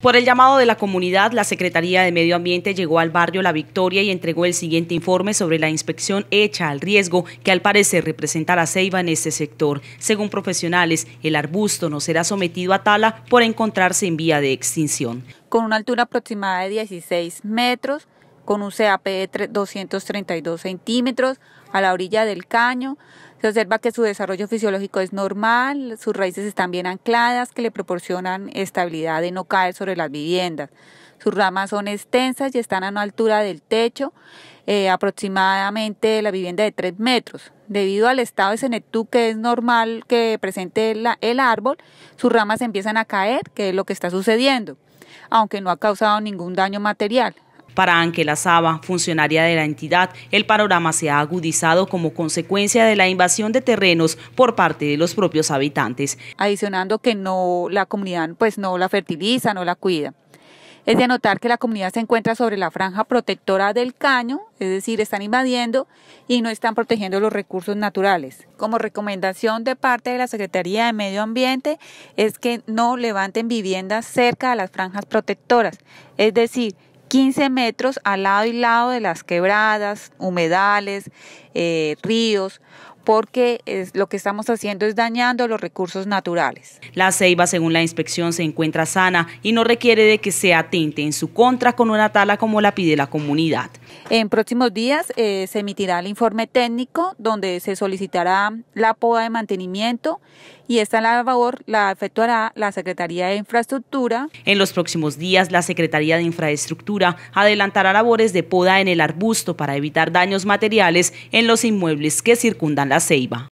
Por el llamado de la comunidad, la Secretaría de Medio Ambiente llegó al barrio La Victoria y entregó el siguiente informe sobre la inspección hecha al riesgo que al parecer representa la ceiba en este sector. Según profesionales, el arbusto no será sometido a tala por encontrarse en vía de extinción. Con una altura aproximada de 16 metros, con un CAP de 232 centímetros, a la orilla del caño, se observa que su desarrollo fisiológico es normal, sus raíces están bien ancladas, que le proporcionan estabilidad de no caer sobre las viviendas. Sus ramas son extensas y están a una altura del techo, eh, aproximadamente la vivienda de 3 metros. Debido al estado de Senetú, que es normal que presente el árbol, sus ramas empiezan a caer, que es lo que está sucediendo, aunque no ha causado ningún daño material. Para Ángela Saba, funcionaria de la entidad, el panorama se ha agudizado como consecuencia de la invasión de terrenos por parte de los propios habitantes. Adicionando que no la comunidad pues no la fertiliza, no la cuida. Es de anotar que la comunidad se encuentra sobre la franja protectora del caño, es decir, están invadiendo y no están protegiendo los recursos naturales. Como recomendación de parte de la Secretaría de Medio Ambiente es que no levanten viviendas cerca de las franjas protectoras, es decir, 15 metros al lado y lado de las quebradas, humedales, eh, ríos, porque lo que estamos haciendo es dañando los recursos naturales. La ceiba, según la inspección, se encuentra sana y no requiere de que se atente en su contra con una tala como la pide la comunidad. En próximos días eh, se emitirá el informe técnico donde se solicitará la poda de mantenimiento y esta labor la efectuará la Secretaría de Infraestructura. En los próximos días, la Secretaría de Infraestructura adelantará labores de poda en el arbusto para evitar daños materiales en los inmuebles que circundan la ceiba.